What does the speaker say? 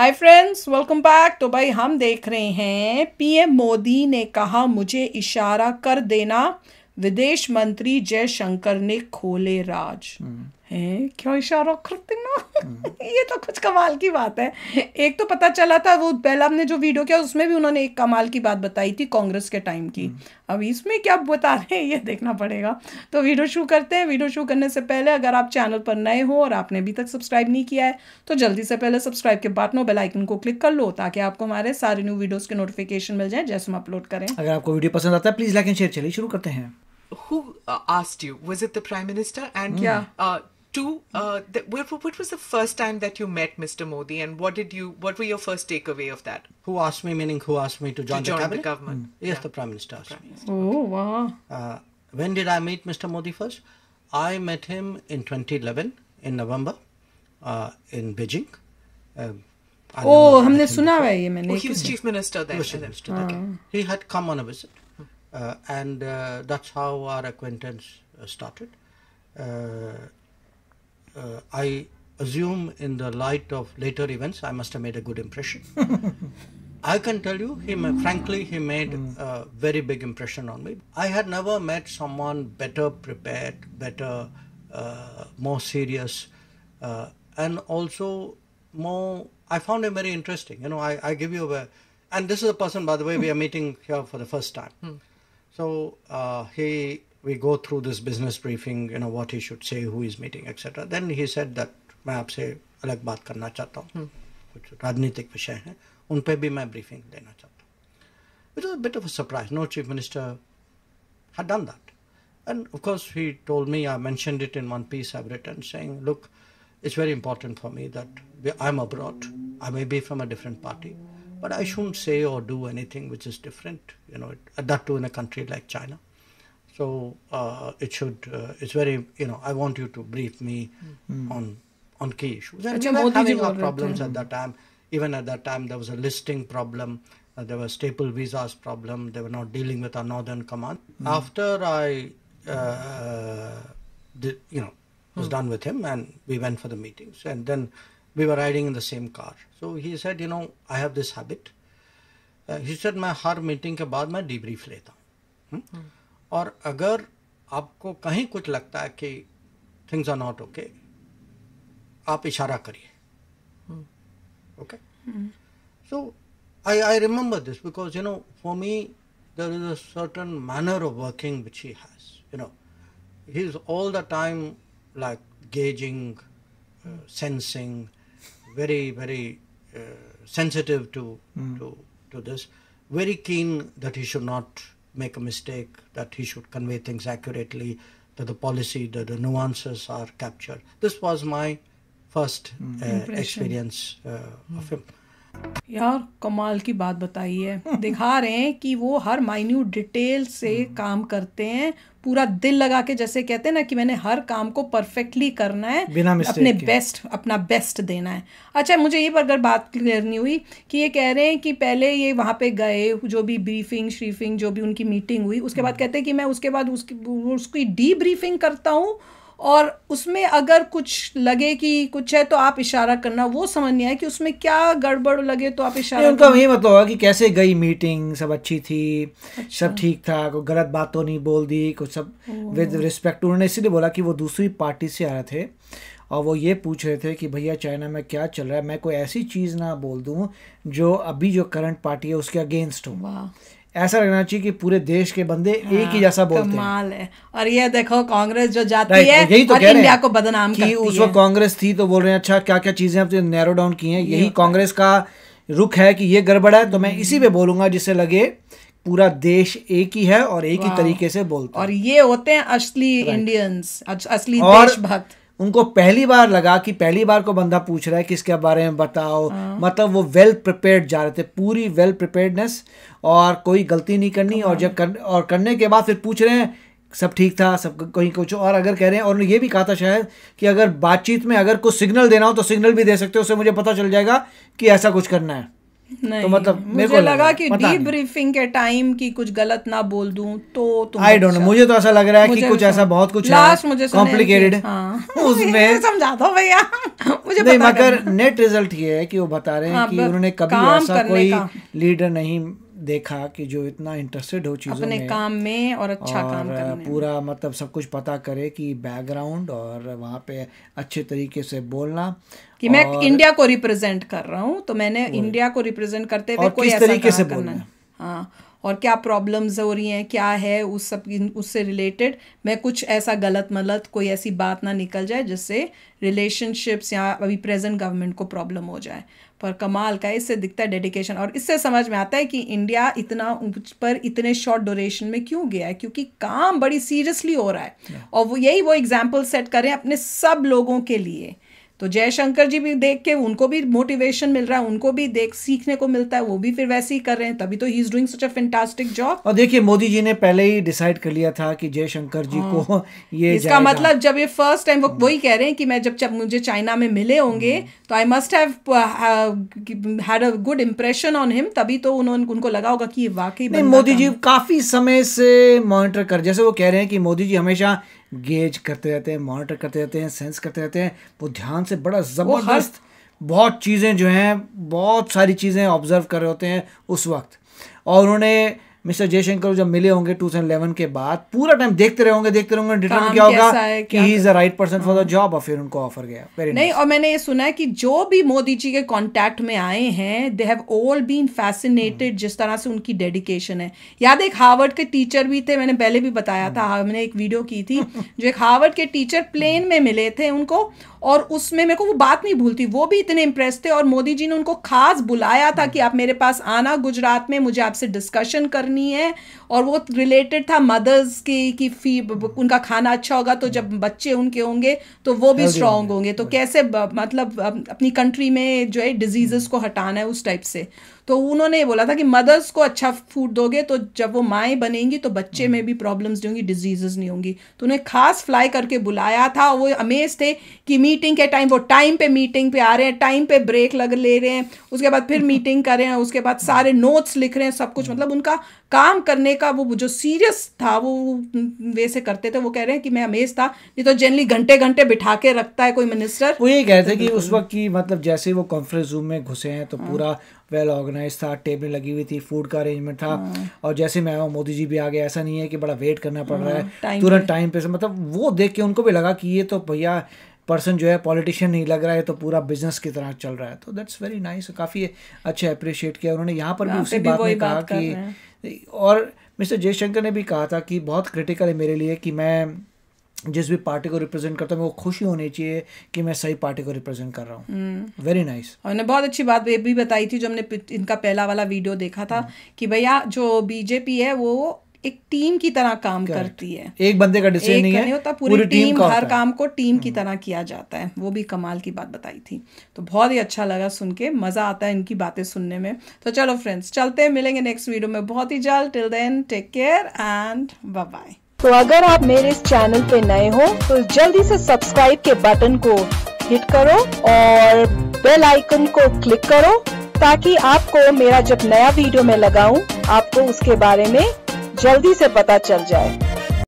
Hi friends welcome back तो भाई हम देख रहे हैं पीएम मोदी ने कहा मुझे इशारा कर देना विदेश मंत्री जयशंकर ने खोले राज हम्म। हैं क्या इशारा करते ये तो कुछ कमाल की बात है एक तो पता चला था वो पहला आपने जो वीडियो किया उसमें भी उन्होंने एक कमाल की बात बताई थी कांग्रेस के टाइम की हम्म। अब इसमें क्या बता रहे हैं ये देखना पड़ेगा तो वीडियो शुरू करते हैं वीडियो शुरू करने से पहले अगर आप चैनल पर नए हो और आपने अभी तक सब्सक्राइब नहीं किया है तो जल्दी से पहले सब्सक्राइब के बाद नो बेलाइकन को क्लिक कर लो ताकि आपको हमारे सारे न्यू वीडियोज़ के नोटिफिकेशन मिल जाए जैसे हम अपलोड करें अगर आपको वीडियो पसंद आता है प्लीज़ लाइक एंड शेयर चलिए शुरू करते हैं Who uh, asked you? Was it the Prime Minister? And mm. yeah. uh, to uh, the, what, what was the first time that you met Mr. Modi, and what did you? What were your first takeaway of that? Who asked me? Meaning, who asked me to join, to join the, cabinet? the government? Mm. Yes, yeah. the prime minister asked prime minister. me. Oh wow! Uh, when did I meet Mr. Modi first? I met him in 2011 in November uh, in Beijing. Um, oh, हमने सुना है ये मैंने. Oh, he was chief minister then. He was minister. Ah. Okay. He had come on a visit, uh, and uh, that's how our acquaintance uh, started. Uh, uh, I assume in the light of later events, I must have made a good impression. I can tell you, he frankly, he made hmm. a very big impression on me. I had never met someone better prepared, better, uh, more serious, uh, and also more. I found him very interesting. You know, I, I give you a, and this is a person, by the way, we are meeting here for the first time. Hmm. So uh, he we go through this business briefing, you know, what he should say, who he's meeting, etc. Then he said that मैं आपसे अलग बात करना चाहता हूँ कुछ राजनीतिक विषय हैं उन पर भी मैं ब्रीफिंग देना चाहता हूँ which was bit of a surprise no chief minister had done that. And of course, he told me, I mentioned it in one piece I've written, saying, Look, it's very important for me that I'm abroad. I may be from a different party, but I shouldn't say or do anything which is different, you know, at that too in a country like China. So uh, it should, uh, it's very, you know, I want you to brief me mm. on on key issues. And we were having our problems at that time. Even at that time, there was a listing problem. Uh, there were staple visas problem. They were not dealing with our northern command. Mm. After I, uh, uh, did, you know, was mm. done with him, and we went for the meetings, and then we were riding in the same car. So he said, you know, I have this habit. Uh, he said, my har meeting ke baad main debrief लेता हूँ. Hmm? Mm. और अगर आपको कहीं कुछ लगता है कि थिंग्स आर नॉट ओके आप इशारा करिए okay so I I remember this because you know for me there is a certain manner of working which he has you know he is all the time like gazing sensing very very uh, sensitive to mm. to to this very keen that he should not make a mistake, that he should convey things accurately, that the policy, that the nuances are captured. This was my first mm. uh, experience uh, mm. of him. यार कमाल की बात बताई है दिखा रहे हैं कि वो हर माइन्यूट डिटेल से काम करते हैं पूरा दिल लगा के जैसे कहते हैं ना कि मैंने हर काम को परफेक्टली करना है बिना अपने बेस्ट अपना बेस्ट देना है अच्छा मुझे ये पर अगर बात क्लियर नहीं हुई कि ये कह रहे हैं कि पहले ये वहाँ पे गए जो भी ब्रीफिंग श्रीफिंग जो भी उनकी मीटिंग हुई उसके बाद हम्म। कहते हैं कि मैं उसके बाद उसकी उसकी डी ब्रीफिंग करता हूँ और उसमें अगर कुछ लगे कि कुछ है तो आप इशारा करना वो समझ नहीं आए कि उसमें क्या गड़बड़ लगे तो आप इशारा उनका वही मतलब होगा कि कैसे गई मीटिंग सब अच्छी थी अच्छा। सब ठीक था कोई गलत बात तो नहीं बोल दी कुछ सब विद रिस्पेक्ट उन्होंने इसीलिए बोला कि वो दूसरी पार्टी से आ रहे थे और वो ये पूछ रहे थे कि भैया चाइना में क्या चल रहा है मैं कोई ऐसी चीज़ ना बोल दूँ जो अभी जो करंट पार्टी है उसके अगेंस्ट हूँ ऐसा लगना चाहिए कि पूरे देश के बंदे हाँ, एक ही हाँ, जैसा बोलते हैं है। और ये देखो कांग्रेस जो जाती है यही तो और इंडिया को बदनाम की उस वक्त कांग्रेस थी तो बोल रहे हैं अच्छा क्या क्या चीजें अब तो नैरो डाउन की हैं यही कांग्रेस का रुख है कि ये गड़बड़ है तो मैं इसी पे बोलूंगा जिससे लगे पूरा देश एक ही है और एक ही तरीके से बोलता और ये होते हैं असली इंडियंस असली देशभक्त उनको पहली बार लगा कि पहली बार को बंदा पूछ रहा है कि इसके बारे में बताओ मतलब वो वेल प्रिपेयर्ड जा रहे थे पूरी वेल प्रिपेयर्डनेस और कोई गलती नहीं करनी और जब कर और करने के बाद फिर पूछ रहे हैं सब ठीक था सब कहीं कुछ और अगर कह रहे हैं और ये भी कहा था शायद कि अगर बातचीत में अगर कुछ सिग्नल देना हो तो सिग्नल भी दे सकते हो उससे मुझे पता चल जाएगा कि ऐसा कुछ करना है तो मतलब मुझे मेरे लगा कि डीब्रीफिंग के टाइम की कुछ गलत ना बोल दूं तो तुम आई डोंट नो मुझे तो ऐसा लग रहा है कि कुछ अच्छा। ऐसा बहुत कुछ लास्ट मुझे कॉम्प्लिकेटेड हाँ। उसमें समझा दो भैया मुझे नहीं मगर नेट रिजल्ट ये है कि वो बता रहे हैं हाँ, कि उन्होंने कभी ऐसा कोई लीडर नहीं देखा कि जो इतना इंटरेस्टेड हो चीज़ों अपने में काम में और अच्छा और काम करने पूरा मतलब सब कुछ पता करे कि बैकग्राउंड और वहाँ पे अच्छे तरीके से बोलना कि मैं इंडिया को रिप्रेजेंट कर रहा हूँ तो मैंने इंडिया को रिप्रेजेंट करते हुए कोई किस तरीके से बोलना हाँ और क्या प्रॉब्लम्स हो रही हैं क्या है उस सब उससे रिलेटेड मैं कुछ ऐसा गलत मलत कोई ऐसी बात ना निकल जाए जिससे रिलेशनशिप्स या अभी प्रेजेंट गवर्नमेंट को प्रॉब्लम हो जाए पर कमाल का इससे दिखता है डेडिकेशन और इससे समझ में आता है कि इंडिया इतना पर इतने शॉर्ट ड्यूरेशन में क्यों गया है क्योंकि काम बड़ी सीरियसली हो रहा है और वो यही वो एग्जाम्पल सेट करें अपने सब लोगों के लिए तो जयशंकर जी भी देख के उनको भी मोटिवेशन मिल रहा है उनको भी देख सीखने को मिलता है वो भी फिर वैसे ही कर रहे हैं तभी तो he is doing such a fantastic job और देखिए मोदी जी ने पहले ही डिसाइड कर लिया था कि जयशंकर जी हाँ। को ये इसका मतलब जब ये फर्स्ट टाइम वो वही कह रहे हैं कि मैं जब जब मुझे चाइना में मिले होंगे हम्म। तो I must have had a good impression on him तभी तो उन्होंने उनको लगा होगा कि ये वाकई मोदी जी काफी समय से मॉनिटर कर जैसे वो कह रहे हैं कि मोदी जी हमेशा गेज करते रहते हैं मॉनिटर करते रहते हैं सेंस करते रहते हैं वो ध्यान से बड़ा ज़बरदस्त बहुत चीज़ें जो हैं बहुत सारी चीज़ें ऑब्जर्व कर रहे होते हैं उस वक्त और उन्होंने मिस्टर जयशंकर जब मिले होंगे टू के बाद पूरा टाइम देखते रहे होंगे देखते रहेंगे डिटरमिन क्या होगा कि he is the right person for the job और फिर उनको ऑफर गया वेरी नहीं nice. और मैंने ये सुना है कि जो भी मोदी जी के कांटेक्ट में आए हैं they have all been fascinated जिस तरह से उनकी डेडिकेशन है याद एक हार्वर्ड के टीचर भी थे मैंने पहले भी बताया था हमने हाँ। एक वीडियो की थी जो एक हार्वर्ड के टीचर प्लेन में मिले थे उनको और उसमें मेरे को वो बात नहीं भूलती वो भी इतने इंप्रेस थे और मोदी जी ने उनको खास बुलाया था कि आप मेरे पास आना गुजरात में मुझे आपसे डिस्कशन करना करनी है और वो रिलेटेड था मदर्स की कि फी उनका खाना अच्छा होगा तो जब बच्चे उनके होंगे तो वो भी स्ट्रांग होंगे तो कैसे मतलब अपनी कंट्री में जो है डिजीजेस को हटाना है उस टाइप से तो उन्होंने बोला था कि मदर्स को अच्छा फूड दोगे तो जब वो माएँ बनेंगी तो बच्चे में हम्म। भी प्रॉब्लम्स नहीं होंगी डिजीजेस नहीं होंगी तो उन्हें खास फ्लाई करके बुलाया था वो अमेज थे कि मीटिंग के टाइम वो टाइम पे मीटिंग पे आ रहे हैं टाइम पे ब्रेक लग ले रहे हैं उसके बाद फिर मीटिंग कर रहे हैं उसके बाद सारे नोट्स लिख रहे हैं सब कुछ हम्म। मतलब उनका काम करने का वो जो सीरियस था वो वे से करते थे वो कह रहे हैं कि मैं अमेज था ये तो जनरली घंटे घंटे बिठा के रखता है कोई मिनिस्टर वो यही कह रहे थे कि उस वक्त की मतलब जैसे वो कॉन्फ्रेंस रूम में घुसे हैं तो हाँ। पूरा वेल ऑर्गेनाइज था टेबल लगी हुई थी फूड का अरेंजमेंट था हाँ। और जैसे मैं आया मोदी जी भी आ गए ऐसा नहीं है कि बड़ा वेट करना पड़ रहा है हाँ, तुरंत टाइम पे मतलब वो देख के उनको भी लगा कि ये तो भैया पर्सन जो है पॉलिटिशियन नहीं लग रहा है तो पूरा बिजनेस की तरह चल रहा है तो दैट्स वेरी नाइस काफ़ी अच्छा अप्रिशिएट किया उन्होंने यहाँ पर भी उसी बात में कहा कि और मिस्टर जयशंकर ने भी कहा था कि बहुत क्रिटिकल है मेरे लिए कि मैं जिस भी पार्टी को रिप्रेजेंट करता हूँ वो खुशी होनी चाहिए कि मैं सही पार्टी को रिप्रेजेंट कर रहा हूँ वेरी नाइस उन्होंने बहुत अच्छी बात ये भी बताई थी जो हमने इनका पहला वाला वीडियो देखा था हम्म। कि भैया जो बीजेपी है वो एक टीम की तरह काम Correct. करती है एक बंदे का डिसीजन नहीं, नहीं होता पूरी, पूरी टीम, टीम का हर काम को टीम की हम्म। तरह किया जाता है वो भी कमाल की बात बताई थी तो बहुत ही अच्छा लगा सुन के मज़ा आता है इनकी बातें सुनने में तो चलो फ्रेंड्स चलते हैं मिलेंगे नेक्स्ट वीडियो में बहुत ही जल्द till then take care and bye तो अगर आप मेरे इस चैनल पे नए हो तो जल्दी से सब्सक्राइब के बटन को हिट करो और बेल आइकन को क्लिक करो ताकि आपको मेरा जब नया वीडियो में लगाऊं आपको उसके बारे में जल्दी से पता चल जाए